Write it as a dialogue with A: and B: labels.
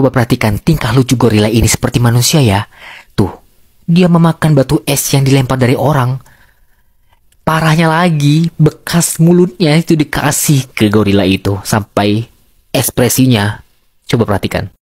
A: Coba perhatikan tingkah lucu gorila ini seperti manusia ya. Tuh, dia memakan batu es yang dilempar dari orang. Parahnya lagi, bekas mulutnya itu dikasih ke gorila itu sampai ekspresinya. Coba perhatikan.